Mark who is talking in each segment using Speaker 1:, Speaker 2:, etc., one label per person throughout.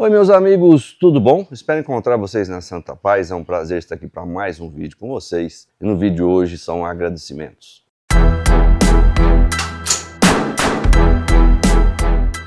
Speaker 1: Oi, meus amigos, tudo bom? Espero encontrar vocês na Santa Paz. É um prazer estar aqui para mais um vídeo com vocês. E no vídeo de hoje são agradecimentos.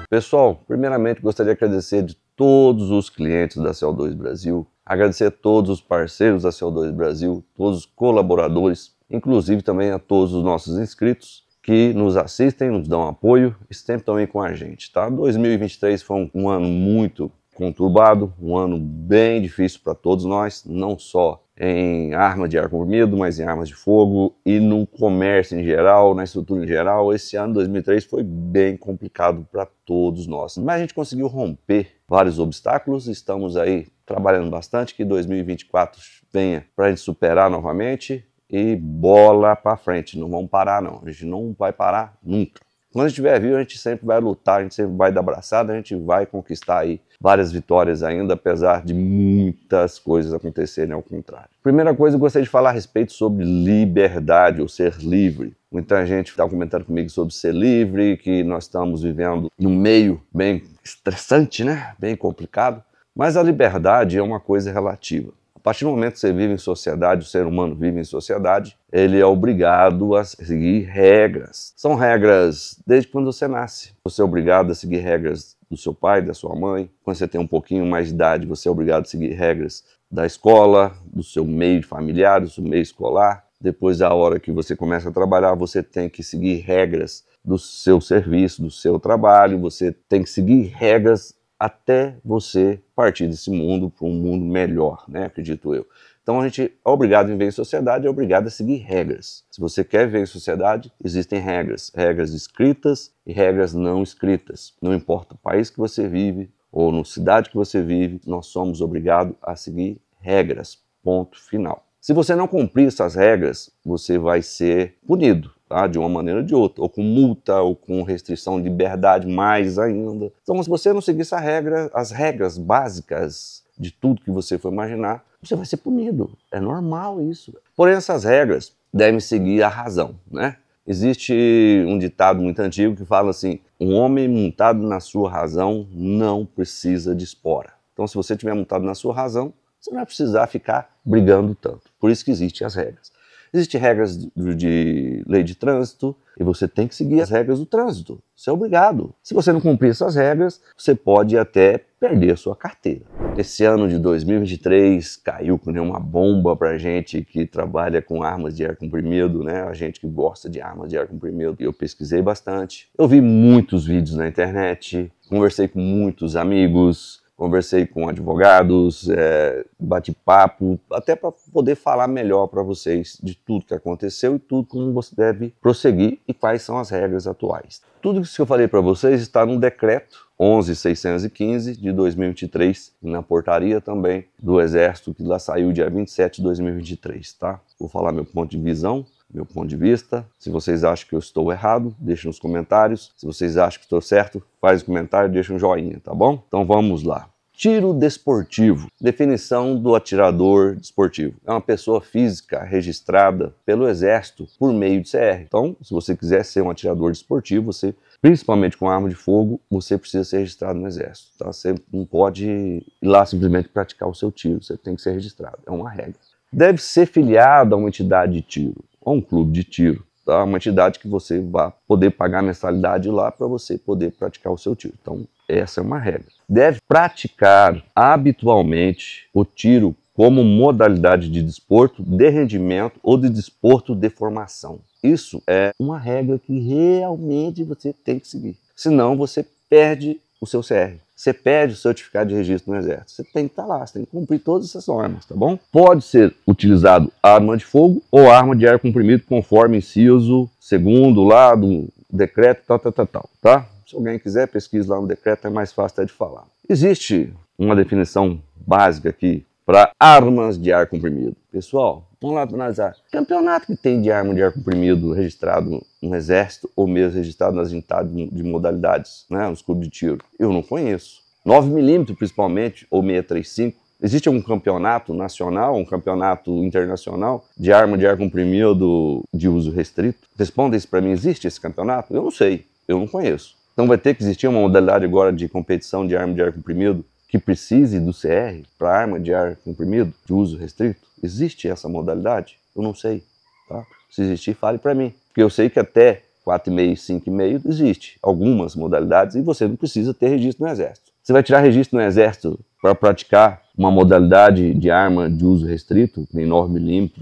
Speaker 1: Pessoal, primeiramente gostaria de agradecer de todos os clientes da CO2 Brasil, agradecer a todos os parceiros da CO2 Brasil, todos os colaboradores, inclusive também a todos os nossos inscritos que nos assistem, nos dão apoio, estão também com a gente, tá? 2023 foi um ano muito conturbado, um ano bem difícil para todos nós, não só em arma de ar comprimido, mas em armas de fogo e no comércio em geral, na estrutura em geral. Esse ano 2003 foi bem complicado para todos nós, mas a gente conseguiu romper vários obstáculos, estamos aí trabalhando bastante que 2024 venha para a gente superar novamente e bola para frente, não vamos parar não, a gente não vai parar nunca. Quando a gente estiver vivo, a gente sempre vai lutar, a gente sempre vai dar braçada, a gente vai conquistar aí várias vitórias ainda, apesar de muitas coisas acontecerem ao contrário. Primeira coisa, eu gostaria de falar a respeito sobre liberdade, ou ser livre. Muita gente está comentando comigo sobre ser livre, que nós estamos vivendo num meio bem estressante, né? Bem complicado. Mas a liberdade é uma coisa relativa. A partir do momento que você vive em sociedade, o ser humano vive em sociedade, ele é obrigado a seguir regras. São regras desde quando você nasce. Você é obrigado a seguir regras do seu pai, da sua mãe. Quando você tem um pouquinho mais de idade, você é obrigado a seguir regras da escola, do seu meio familiar, do seu meio escolar. Depois da hora que você começa a trabalhar, você tem que seguir regras do seu serviço, do seu trabalho, você tem que seguir regras até você partir desse mundo para um mundo melhor, né? acredito eu. Então a gente é obrigado a viver em sociedade, é obrigado a seguir regras. Se você quer viver em sociedade, existem regras, regras escritas e regras não escritas. Não importa o país que você vive ou na cidade que você vive, nós somos obrigados a seguir regras. Ponto final. Se você não cumprir essas regras, você vai ser punido tá? de uma maneira ou de outra, ou com multa, ou com restrição de liberdade mais ainda. Então, se você não seguir essa regra, as regras básicas de tudo que você for imaginar, você vai ser punido. É normal isso. Porém, essas regras devem seguir a razão, né? Existe um ditado muito antigo que fala assim: um homem montado na sua razão não precisa de espora. Então, se você tiver montado na sua razão, você não vai precisar ficar brigando tanto. Por isso que existem as regras. Existem regras de, de lei de trânsito e você tem que seguir as regras do trânsito. Você é obrigado. Se você não cumprir essas regras, você pode até perder a sua carteira. Esse ano de 2023 caiu com uma bomba para gente que trabalha com armas de ar comprimido, né? A gente que gosta de armas de ar comprimido. Eu pesquisei bastante. Eu vi muitos vídeos na internet, conversei com muitos amigos, conversei com advogados, é, bati papo, até para poder falar melhor para vocês de tudo que aconteceu e tudo como você deve prosseguir e quais são as regras atuais. Tudo isso que eu falei para vocês está no decreto 11615 de 2023 e na portaria também do Exército que lá saiu dia 27 de 2023, tá? Vou falar meu ponto de visão, meu ponto de vista. Se vocês acham que eu estou errado, deixem nos comentários. Se vocês acham que estou certo, faz um comentário, deixa um joinha, tá bom? Então vamos lá tiro desportivo. Definição do atirador desportivo. É uma pessoa física registrada pelo Exército por meio de CR. Então, se você quiser ser um atirador desportivo, você, principalmente com arma de fogo, você precisa ser registrado no Exército. Tá? Você não pode ir lá simplesmente praticar o seu tiro, você tem que ser registrado. É uma regra. Deve ser filiado a uma entidade de tiro, ou um clube de tiro tá? uma entidade que você vai poder pagar mensalidade lá para você poder praticar o seu tiro. Então, essa é uma regra deve praticar habitualmente o tiro como modalidade de desporto de rendimento ou de desporto de formação. Isso é uma regra que realmente você tem que seguir. Senão você perde o seu CR. Você perde o certificado de registro no exército. Você tem que estar tá lá, você tem que cumprir todas essas normas, tá bom? Pode ser utilizado arma de fogo ou arma de ar comprimido, conforme inciso segundo lá do decreto, tal, tal, tal, tal, tá? Se alguém quiser, pesquise lá no decreto, é mais fácil até de falar. Existe uma definição básica aqui para armas de ar comprimido. Pessoal, vamos lá analisar. Campeonato que tem de arma de ar comprimido registrado no Exército ou mesmo registrado nas entidades de modalidades, né, nos clubes de tiro? Eu não conheço. 9mm principalmente, ou 635. Existe um campeonato nacional, um campeonato internacional de arma de ar comprimido de uso restrito? Responda isso para mim, existe esse campeonato? Eu não sei, eu não conheço. Então vai ter que existir uma modalidade agora de competição de arma de ar comprimido que precise do CR para arma de ar comprimido, de uso restrito? Existe essa modalidade? Eu não sei. Tá? Se existir, fale para mim. Porque eu sei que até 4,5 e 5,5 existe algumas modalidades e você não precisa ter registro no Exército. Você vai tirar registro no Exército para praticar uma modalidade de arma de uso restrito, tem 9mm,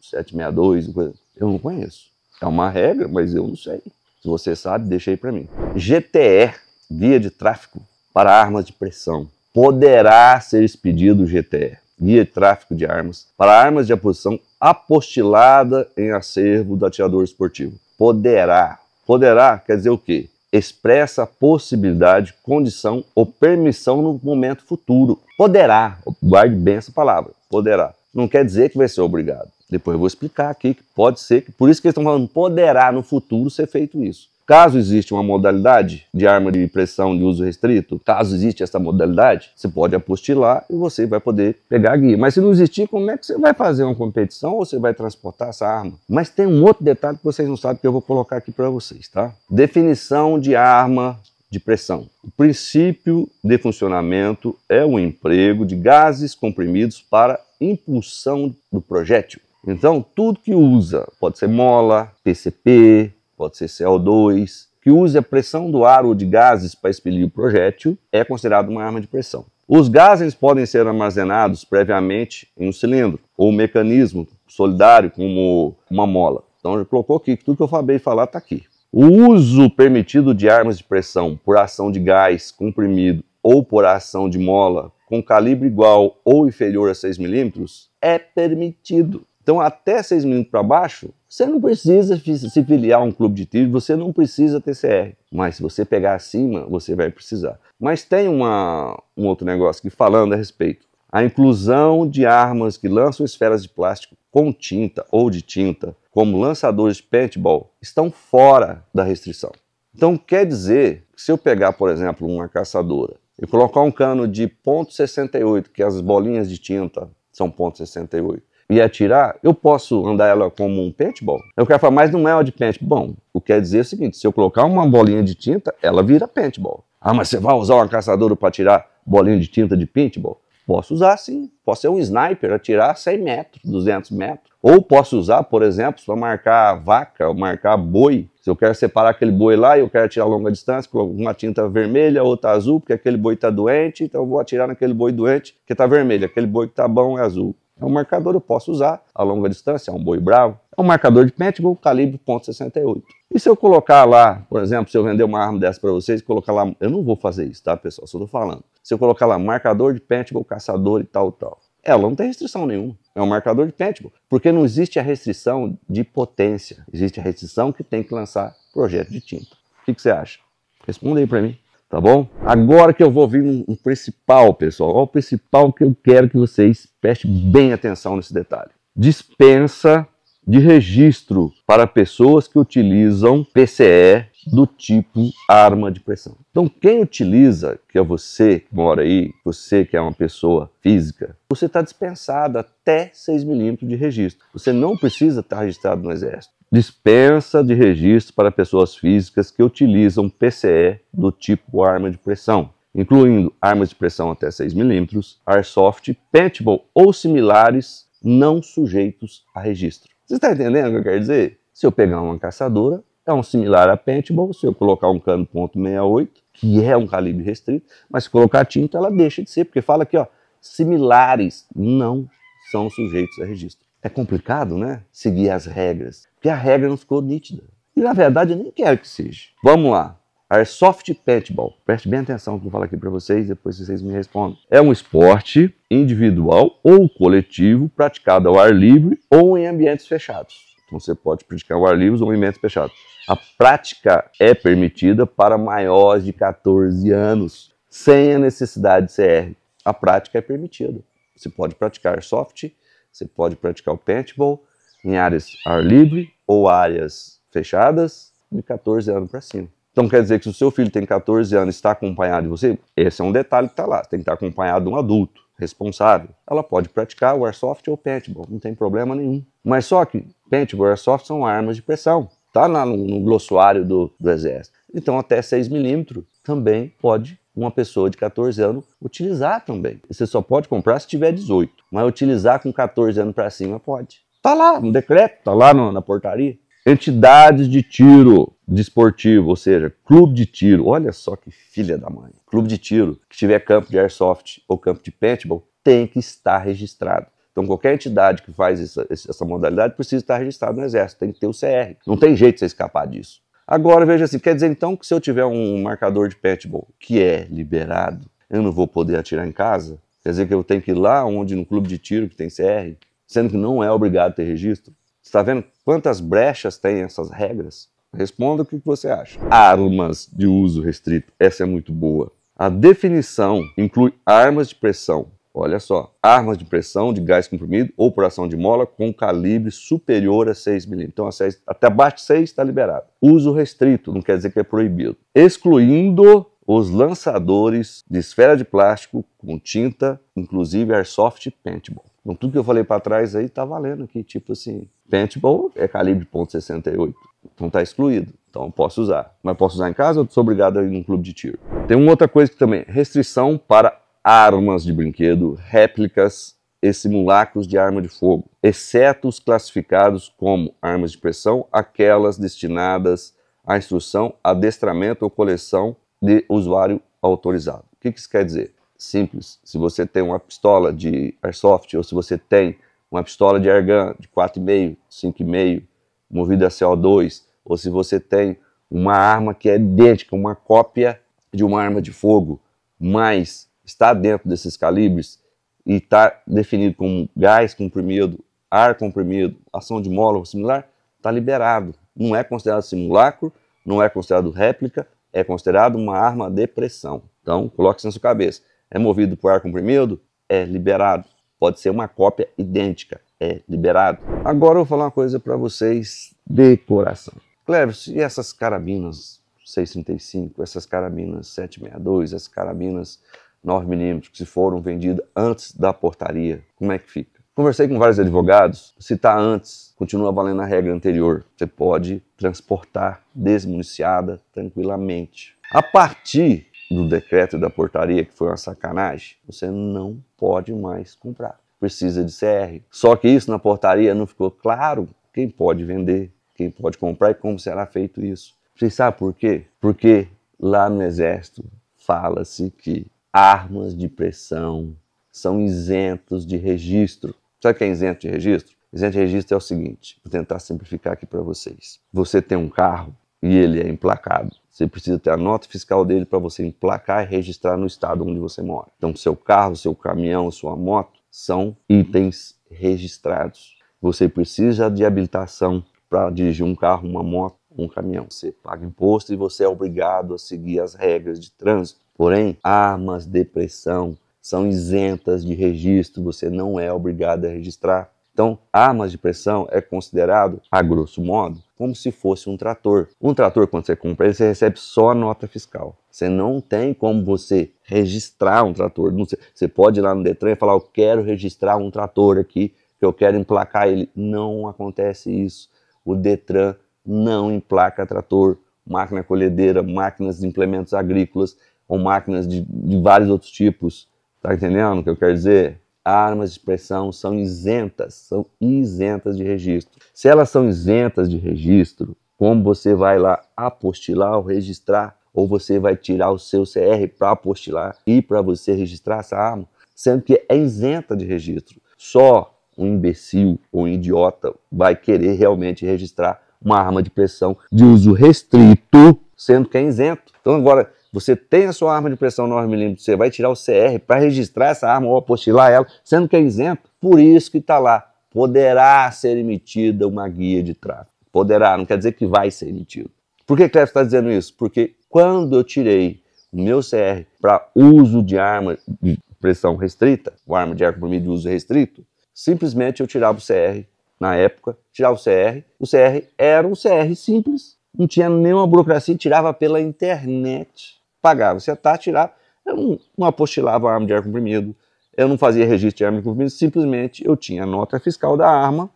Speaker 1: 762, eu não conheço. É uma regra, mas eu não sei. Se você sabe, deixa aí para mim. GTE, Guia de Tráfico para Armas de Pressão. Poderá ser expedido GTE, Guia de Tráfico de Armas, para armas de aposição apostilada em acervo do atirador esportivo. Poderá. Poderá quer dizer o quê? expressa possibilidade, condição ou permissão no momento futuro. Poderá, guarde bem essa palavra, poderá. Não quer dizer que vai ser obrigado. Depois eu vou explicar aqui que pode ser, por isso que eles estão falando, poderá no futuro ser feito isso. Caso exista uma modalidade de arma de pressão de uso restrito, caso exista essa modalidade, você pode apostilar e você vai poder pegar a guia. Mas se não existir, como é que você vai fazer uma competição ou você vai transportar essa arma? Mas tem um outro detalhe que vocês não sabem que eu vou colocar aqui para vocês, tá? Definição de arma de pressão. O princípio de funcionamento é o emprego de gases comprimidos para impulsão do projétil. Então, tudo que usa, pode ser mola, PCP, pode ser CO2, que use a pressão do ar ou de gases para expelir o projétil, é considerado uma arma de pressão. Os gases podem ser armazenados previamente em um cilindro ou um mecanismo solidário como uma mola. Então, já colocou aqui, que tudo que eu acabei de falar está aqui. O uso permitido de armas de pressão por ação de gás comprimido ou por ação de mola com calibre igual ou inferior a 6 milímetros é permitido. Então, até seis minutos para baixo, você não precisa se filiar a um clube de tiro, você não precisa ter CR. Mas se você pegar acima, você vai precisar. Mas tem uma, um outro negócio que falando a respeito. A inclusão de armas que lançam esferas de plástico com tinta ou de tinta, como lançadores de paintball, estão fora da restrição. Então quer dizer que se eu pegar, por exemplo, uma caçadora e colocar um cano de .68, que as bolinhas de tinta são .68, e atirar, eu posso andar ela como um paintball? Aí o cara fala, mas não é uma de paintball. Bom, o que quer dizer é o seguinte, se eu colocar uma bolinha de tinta, ela vira paintball. Ah, mas você vai usar uma caçadora para tirar bolinha de tinta de paintball? Posso usar sim, posso ser um sniper, atirar 100 metros, 200 metros. Ou posso usar, por exemplo, para marcar vaca, ou marcar boi. Se eu quero separar aquele boi lá e eu quero atirar a longa distância, com uma tinta vermelha, outra azul, porque aquele boi está doente, então eu vou atirar naquele boi doente que está vermelho, aquele boi que está bom é azul. É um marcador que eu posso usar a longa distância, é um boi bravo. É um marcador de Pentagon, calibre .68. E se eu colocar lá, por exemplo, se eu vender uma arma dessa para vocês, colocar lá, eu não vou fazer isso, tá, pessoal? Só tô falando. Se eu colocar lá marcador de Pentagon, caçador e tal, tal. Ela é, não tem restrição nenhuma. É um marcador de Pentagon, porque não existe a restrição de potência. Existe a restrição que tem que lançar projeto de tinta. O que, que você acha? Responda aí para mim tá bom? Agora que eu vou vir um, um principal, pessoal. o principal que eu quero que vocês prestem bem atenção nesse detalhe. Dispensa de registro para pessoas que utilizam PCE do tipo arma de pressão. Então, quem utiliza, que é você que mora aí, você que é uma pessoa física, você está dispensado até 6 milímetros de registro. Você não precisa estar tá registrado no Exército dispensa de registro para pessoas físicas que utilizam PCE do tipo arma de pressão, incluindo armas de pressão até 6 mm, airsoft, paintball ou similares não sujeitos a registro. Você está entendendo o que eu quero dizer? Se eu pegar uma caçadora, é um similar a paintball, se eu colocar um cano .68, que é um calibre restrito, mas se colocar tinta, ela deixa de ser, porque fala aqui, ó, similares não são sujeitos a registro. É complicado, né? Seguir as regras. Porque a regra não ficou nítida. E na verdade eu nem quero que seja. Vamos lá. Airsoft Paintball. Preste bem atenção no que eu vou falar aqui para vocês, depois vocês me respondem. É um esporte individual ou coletivo praticado ao ar livre ou em ambientes fechados. Então você pode praticar ao ar livre ou em ambientes fechados. A prática é permitida para maiores de 14 anos, sem a necessidade de CR. A prática é permitida. Você pode praticar airsoft, você pode praticar o paintball, em áreas ar livre ou áreas fechadas de 14 anos para cima. Então quer dizer que se o seu filho tem 14 anos e está acompanhado de você, esse é um detalhe que está lá, tem que estar tá acompanhado de um adulto responsável. Ela pode praticar o airsoft ou paintball, não tem problema nenhum. Mas só que paintball e airsoft são armas de pressão, tá lá no, no glossuário do, do exército. Então até 6 milímetros também pode uma pessoa de 14 anos utilizar também. Você só pode comprar se tiver 18, mas utilizar com 14 anos para cima pode. Está lá no decreto, está lá no, na portaria. Entidades de tiro desportivo, ou seja, clube de tiro. Olha só que filha da mãe. Clube de tiro que tiver campo de airsoft ou campo de paintball tem que estar registrado. Então, qualquer entidade que faz essa, essa modalidade precisa estar registrada no Exército, tem que ter o CR. Não tem jeito de você escapar disso. Agora, veja assim, quer dizer então que se eu tiver um marcador de paintball que é liberado, eu não vou poder atirar em casa? Quer dizer que eu tenho que ir lá onde no clube de tiro que tem CR, sendo que não é obrigado a ter registro? Está vendo quantas brechas tem essas regras? Responda o que você acha. Armas de uso restrito, essa é muito boa. A definição inclui armas de pressão. Olha só, armas de pressão de gás comprimido ou por ação de mola com calibre superior a 6 milímetros. Então, a 6, até abaixo de 6 está liberado. Uso restrito, não quer dizer que é proibido. Excluindo os lançadores de esfera de plástico com tinta, inclusive airsoft e paintball. Então, tudo que eu falei para trás aí tá valendo aqui. Tipo assim, paintball é calibre .68. Então tá excluído. Então posso usar. Mas posso usar em casa ou sou obrigado a ir num clube de tiro? Tem uma outra coisa que também. Restrição para armas de brinquedo, réplicas e simulacros de arma de fogo. Exceto os classificados como armas de pressão, aquelas destinadas à instrução, adestramento ou coleção de usuário autorizado. O que isso quer dizer? simples. Se você tem uma pistola de airsoft ou se você tem uma pistola de airgun de 4,5, 5,5, movida a CO2, ou se você tem uma arma que é idêntica, uma cópia de uma arma de fogo, mas está dentro desses calibres e está definido como gás comprimido, ar comprimido, ação de mola similar, está liberado. Não é considerado simulacro, não é considerado réplica, é considerado uma arma de pressão. Então, coloque isso na sua cabeça é movido por ar comprimido, é liberado. Pode ser uma cópia idêntica, é liberado. Agora eu vou falar uma coisa para vocês de coração. Cleves, e essas carabinas 635, essas carabinas 762, essas carabinas 9mm que se foram vendidas antes da portaria, como é que fica? Conversei com vários advogados, se tá antes, continua valendo a regra anterior. Você pode transportar desmuniciada tranquilamente. A partir do decreto e da portaria, que foi uma sacanagem, você não pode mais comprar. Precisa de CR. Só que isso na portaria não ficou claro quem pode vender, quem pode comprar e como será feito isso. Vocês sabem por quê? Porque lá no Exército fala-se que armas de pressão são isentos de registro. Sabe o que é isento de registro? Isento de registro é o seguinte, vou tentar simplificar aqui para vocês. Você tem um carro e ele é emplacado. Você precisa ter a nota fiscal dele para você emplacar e registrar no estado onde você mora. Então, seu carro, seu caminhão, sua moto são itens registrados. Você precisa de habilitação para dirigir um carro, uma moto, um caminhão. Você paga imposto e você é obrigado a seguir as regras de trânsito. Porém, armas, de pressão são isentas de registro, você não é obrigado a registrar. Então, armas de pressão é considerado, a grosso modo, como se fosse um trator. Um trator, quando você compra ele, você recebe só a nota fiscal. Você não tem como você registrar um trator. Você pode ir lá no Detran e falar, eu quero registrar um trator aqui, que eu quero emplacar ele. Não acontece isso. O Detran não emplaca trator, máquina colhedeira, máquinas de implementos agrícolas ou máquinas de, de vários outros tipos. Tá entendendo o que eu quero dizer? armas de pressão são isentas, são isentas de registro. Se elas são isentas de registro, como você vai lá apostilar ou registrar, ou você vai tirar o seu CR para apostilar e para você registrar essa arma, sendo que é isenta de registro. Só um imbecil ou um idiota vai querer realmente registrar uma arma de pressão de uso restrito, sendo que é isento. Então agora você tem a sua arma de pressão 9mm, você vai tirar o CR para registrar essa arma ou apostilar ela, sendo que é isento. Por isso que está lá. Poderá ser emitida uma guia de tráfego. Poderá, não quer dizer que vai ser emitido. Por que Clef está dizendo isso? Porque quando eu tirei o meu CR para uso de arma de pressão restrita, o arma de ar comprimido de uso restrito, simplesmente eu tirava o CR na época, tirava o CR, o CR era um CR simples, não tinha nenhuma burocracia, tirava pela internet pagar. Você está a tirar. Eu não, não apostilava a arma de ar comprimido, eu não fazia registro de arma de comprimido, simplesmente eu tinha a nota fiscal da arma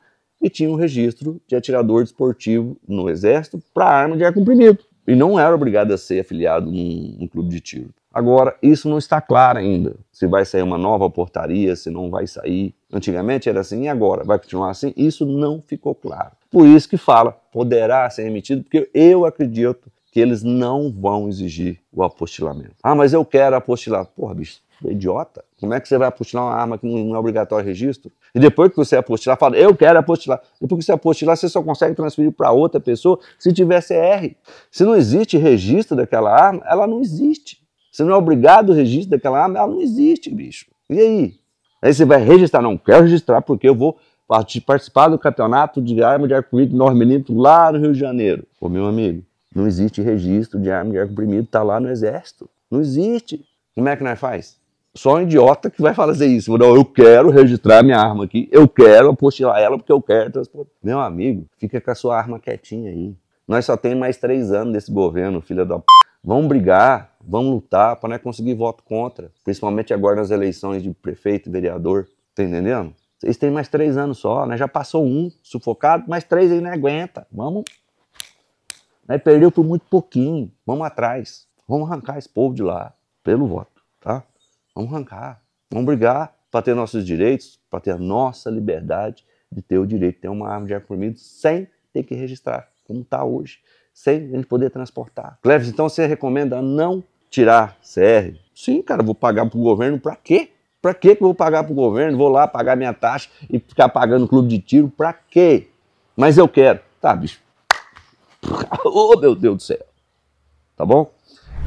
Speaker 1: e tinha o um registro de atirador desportivo no Exército para arma de ar comprimido. E não era obrigado a ser afiliado num, num clube de tiro. Agora, isso não está claro ainda. Se vai sair uma nova portaria, se não vai sair. Antigamente era assim, e agora? Vai continuar assim? Isso não ficou claro. Por isso que fala, poderá ser emitido, porque eu acredito que eles não vão exigir o apostilamento. Ah, mas eu quero apostilar. Porra, bicho, é idiota. Como é que você vai apostilar uma arma que não é obrigatório registro? E depois que você apostilar, fala, eu quero apostilar. E porque você apostilar, você só consegue transferir para outra pessoa se tiver CR. Se não existe registro daquela arma, ela não existe. Se não é obrigado o registro daquela arma, ela não existe, bicho. E aí? Aí você vai registrar. Não, quero registrar porque eu vou participar do campeonato de arma de arco-íris normelito lá no Rio de Janeiro. Ô, meu amigo, não existe registro de arma de ar comprimido, tá lá no exército. Não existe. Como é que nós faz? Só um idiota que vai fazer isso. Não, eu quero registrar minha arma aqui, eu quero apostilar ela porque eu quero transportar. Meu amigo, fica com a sua arma quietinha aí. Nós só tem mais três anos desse governo, filha da p... Vamos brigar, vamos lutar para não conseguir voto contra. Principalmente agora nas eleições de prefeito e vereador. Tá entendendo? Vocês têm mais três anos só, né? Já passou um sufocado, mais três aí não aguenta. Vamos né? Perdeu por muito pouquinho. Vamos atrás. Vamos arrancar esse povo de lá pelo voto, tá? Vamos arrancar. Vamos brigar para ter nossos direitos, para ter a nossa liberdade de ter o direito de ter uma arma de ar comprimido sem ter que registrar, como está hoje, sem ele poder transportar. Cleves, então você recomenda não tirar CR? Sim, cara, vou pagar para o governo para quê? Para que eu vou pagar para o governo? Vou lá pagar minha taxa e ficar pagando clube de tiro? Para quê? Mas eu quero. Tá, bicho, Oh, meu Deus do céu! Tá bom?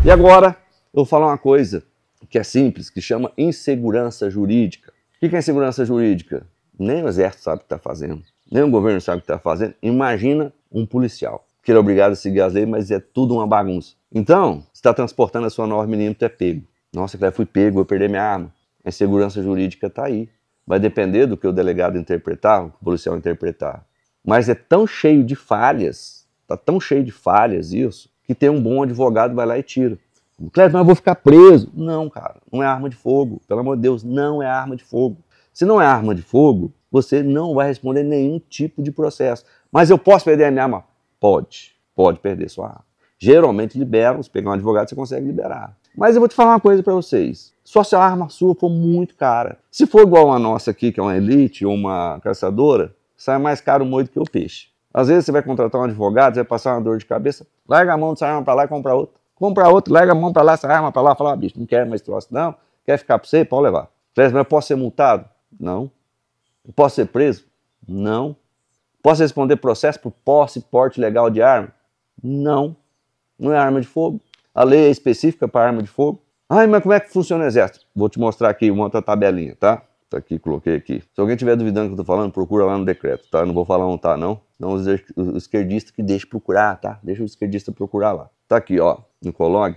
Speaker 1: E agora eu vou falar uma coisa que é simples, que chama insegurança jurídica. O que é insegurança jurídica? Nem o exército sabe o que está fazendo, nem o governo sabe o que está fazendo. Imagina um policial que ele é obrigado a seguir as leis, mas é tudo uma bagunça. Então, está transportando a sua 9 milímetros é pego. Nossa, cara, fui pego, vou perder minha arma. A insegurança jurídica está aí. Vai depender do que o delegado interpretar, o policial interpretar. Mas é tão cheio de falhas tá tão cheio de falhas isso, que tem um bom advogado vai lá e tira. Cleber, mas eu vou ficar preso. Não, cara, não é arma de fogo. Pelo amor de Deus, não é arma de fogo. Se não é arma de fogo, você não vai responder nenhum tipo de processo. Mas eu posso perder a minha arma? Pode, pode perder sua arma. Geralmente liberam, se pegar um advogado, você consegue liberar. Mas eu vou te falar uma coisa para vocês. Só se a arma sua for muito cara. Se for igual a nossa aqui, que é uma elite ou uma caçadora, sai mais caro o moído que o peixe. Às vezes você vai contratar um advogado, você vai passar uma dor de cabeça, larga a mão dessa arma para lá e compra outra. Compra outra, larga a mão para lá, essa arma para lá, fala, ah, bicho, não quer mais troço, não. Quer ficar para você? Pode levar. Mas eu posso ser multado? Não. Eu posso ser preso? Não. Posso responder processo por posse e porte legal de arma? Não. Não é arma de fogo. A lei é específica para arma de fogo. Ai, mas como é que funciona o exército? Vou te mostrar aqui uma outra tabelinha, tá? Tá aqui, coloquei aqui. Se alguém tiver duvidando do que eu tô falando, procura lá no decreto, tá? Não vou falar um tá, não. Não os, esquerdistas que deixam procurar, tá? Deixa o esquerdista procurar lá. Tá aqui, ó, no Colog.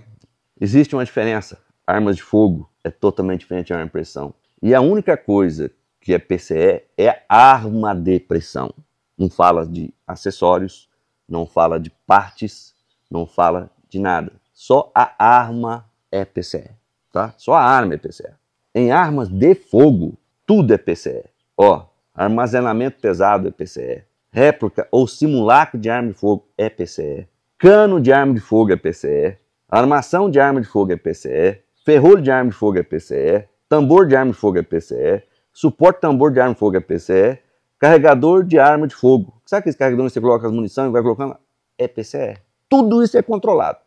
Speaker 1: Existe uma diferença. Armas de fogo é totalmente diferente de arma de pressão. E a única coisa que é PCE é arma de pressão. Não fala de acessórios, não fala de partes, não fala de nada. Só a arma é PCE, tá? Só a arma é PCE. Em armas de fogo, tudo é PCE. Ó, armazenamento pesado é PCE. Réplica ou simulacro de arma de fogo é PCE. Cano de arma de fogo é PCE. Armação de arma de fogo é PCE. Ferrolho de arma de fogo é PCE. Tambor de arma de fogo é PCE. Suporte tambor de arma de fogo é PCE. Carregador de arma de fogo. Sabe aqueles carregadores que você coloca as munições e vai colocando? É PCE. Tudo isso é controlado.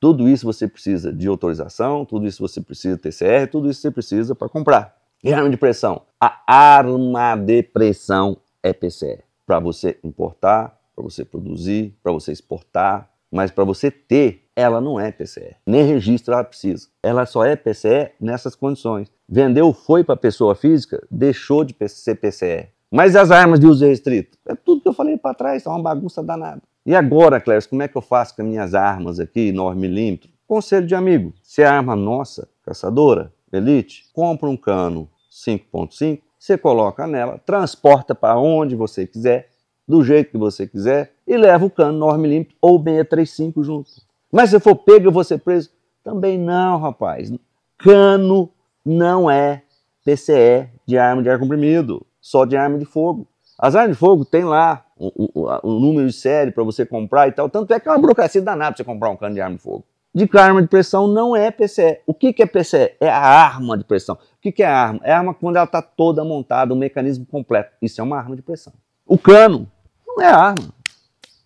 Speaker 1: Tudo isso você precisa de autorização, tudo isso você precisa de TCR, tudo isso você precisa para comprar. Arma de pressão. A arma de pressão é PCR. Para você importar, para você produzir, para você exportar, mas para você ter, ela não é PCR. Nem registro ela precisa. Ela só é PCR nessas condições. Vendeu, foi para pessoa física, deixou de ser PCR. Mas as armas de uso restrito? É tudo que eu falei para trás, é uma bagunça danada. E agora, Clércio, como é que eu faço com as minhas armas aqui, 9mm? Conselho de amigo, se é arma nossa, caçadora, elite, compra um cano 5.5, você coloca nela, transporta para onde você quiser, do jeito que você quiser, e leva o cano 9mm ou 635 junto. Mas se for pego, eu vou ser preso? Também não, rapaz. Cano não é PCE de arma de ar comprimido, só de arma de fogo. As armas de fogo tem lá o, o, o número de série para você comprar e tal. Tanto é que é uma burocracia danada para você comprar um cano de arma de fogo de arma de pressão não é PCE. O que, que é PCE? É a arma de pressão. O que, que é a arma? É a arma quando ela está toda montada, um mecanismo completo. Isso é uma arma de pressão. O cano não é arma.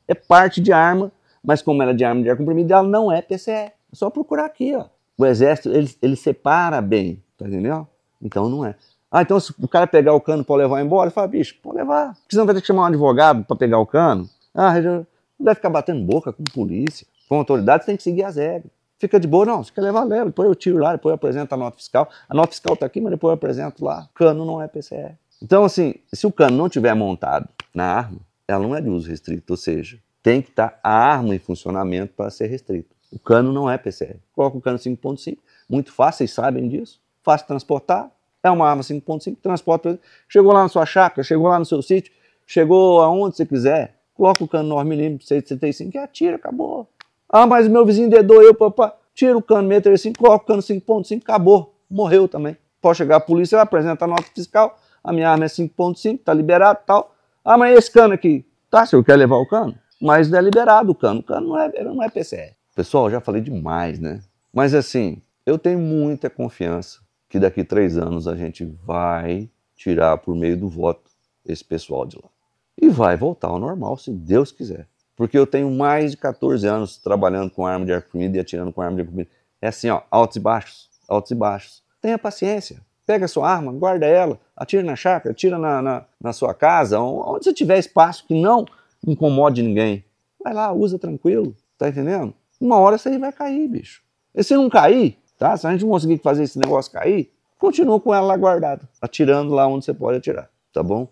Speaker 1: É parte de arma, mas como ela é de arma de ar comprimido, ela não é PCE. É só procurar aqui, ó. O exército, ele, ele separa bem, tá entendendo? Então não é. Ah, então se o cara pegar o cano para levar embora, ele fala, bicho, pode levar. Porque senão vai ter que chamar um advogado para pegar o cano. Ah, não deve ficar batendo boca com polícia com autoridade, você tem que seguir as regras. Fica de boa, não, você quer levar, leva, depois eu tiro lá, depois eu apresento a nota fiscal. A nota fiscal está aqui, mas depois eu apresento lá. Cano não é PCR. Então, assim, se o cano não tiver montado na arma, ela não é de uso restrito, ou seja, tem que estar tá, a arma em funcionamento para ser restrito. O cano não é PCR. Coloca o cano 5.5, muito fácil, vocês sabem disso. Fácil de transportar, é uma arma 5.5, transporta. Chegou lá na sua chácara, chegou lá no seu sítio, chegou aonde você quiser, coloca o cano 9mm, 675 e atira, acabou. Ah, mas meu vizinho dedou eu, papá. Tira o cano 635, coloca o cano 5.5, acabou. Morreu também. Pode chegar a polícia, vai apresentar nota fiscal. A minha arma é 5.5, tá liberado tal. Ah, mas esse cano aqui? Tá, se eu quer levar o cano? Mas é liberado o cano. O cano não é, não é PCR. Pessoal, já falei demais, né? Mas assim, eu tenho muita confiança que daqui três anos a gente vai tirar por meio do voto esse pessoal de lá. E vai voltar ao normal, se Deus quiser porque eu tenho mais de 14 anos trabalhando com arma de arco e atirando com arma de arco É assim, ó, altos e baixos, altos e baixos. Tenha paciência. Pega a sua arma, guarda ela, atira na chácara, atira na, na, na sua casa, onde você tiver espaço que não incomode ninguém. Vai lá, usa tranquilo, tá entendendo? Uma hora isso aí vai cair, bicho. E se não cair, tá? Se a gente não conseguir fazer esse negócio cair, continua com ela lá guardada, atirando lá onde você pode atirar, tá bom?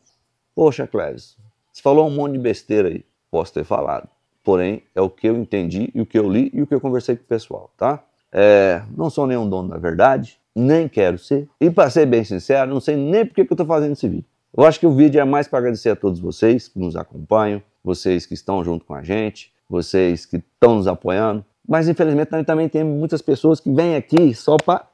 Speaker 1: Poxa, Clévis, você falou um monte de besteira aí posso ter falado. Porém, é o que eu entendi e o que eu li e o que eu conversei com o pessoal, tá? É, não sou nenhum dono da verdade, nem quero ser. E para ser bem sincero, não sei nem por que eu estou fazendo esse vídeo. Eu acho que o vídeo é mais para agradecer a todos vocês que nos acompanham, vocês que estão junto com a gente, vocês que estão nos apoiando. Mas infelizmente também tem muitas pessoas que vêm aqui só para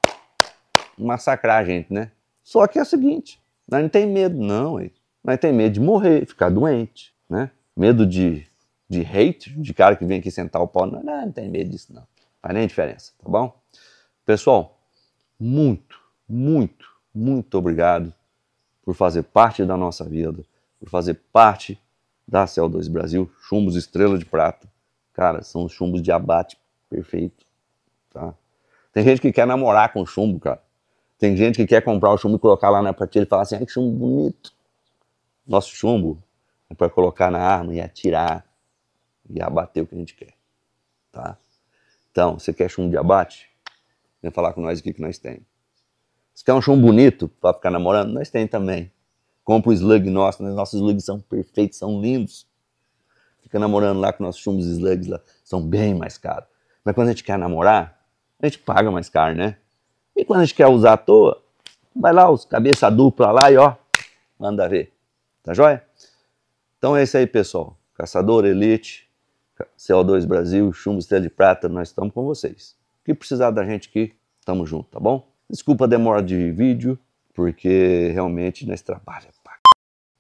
Speaker 1: massacrar a gente, né? Só que é o seguinte, nós não tem medo não, nós tem medo de morrer, ficar doente, né? medo de, de hate, de cara que vem aqui sentar o pau. Não, não, tem medo disso, não. Faz nem diferença, tá bom? Pessoal, muito, muito, muito obrigado por fazer parte da nossa vida, por fazer parte da Cel 2 Brasil, chumbos estrela de prata. Cara, são os chumbos de abate perfeito, tá? Tem gente que quer namorar com chumbo, cara. Tem gente que quer comprar o chumbo e colocar lá na prateleira e falar assim, ai que chumbo bonito. Nosso chumbo para colocar na arma e atirar e abater o que a gente quer, tá? Então, você quer chumbo de abate? Vem falar com nós aqui que nós tem. Você quer um chumbo bonito para ficar namorando? Nós tem também. Compra um slug nosso, né? nossos slugs são perfeitos, são lindos. Fica namorando lá com nossos chumbos e slugs lá, são bem mais caros. Mas quando a gente quer namorar, a gente paga mais caro, né? E quando a gente quer usar à toa, vai lá, os cabeça dupla lá e ó, manda ver. Tá joia? Então é isso aí, pessoal. Caçador Elite, CO2 Brasil, Chumbo Estrela de Prata, nós estamos com vocês. O que precisar da gente aqui, estamos junto, tá bom? Desculpa a demora de vídeo, porque realmente nós trabalhamos.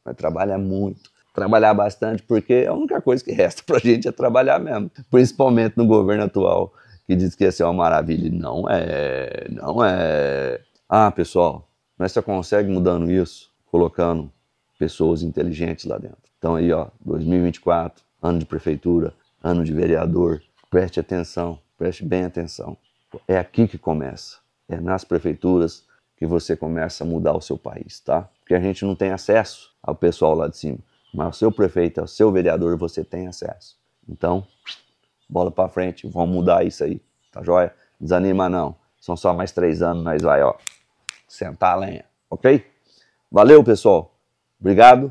Speaker 1: Nós trabalhamos muito trabalhar bastante, porque a única coisa que resta para a gente é trabalhar mesmo, principalmente no governo atual, que diz que ia ser uma maravilha. Não é, não é. Ah, pessoal, nós só consegue mudando isso, colocando pessoas inteligentes lá dentro. Então aí, ó, 2024, ano de prefeitura, ano de vereador, preste atenção, preste bem atenção. É aqui que começa. É nas prefeituras que você começa a mudar o seu país, tá? Porque a gente não tem acesso ao pessoal lá de cima, mas o seu prefeito, o seu vereador você tem acesso. Então, bola para frente, vamos mudar isso aí, tá joia? Desanima não. São só mais três anos, nós vai, ó, sentar a lenha, ok? Valeu, pessoal. Obrigado.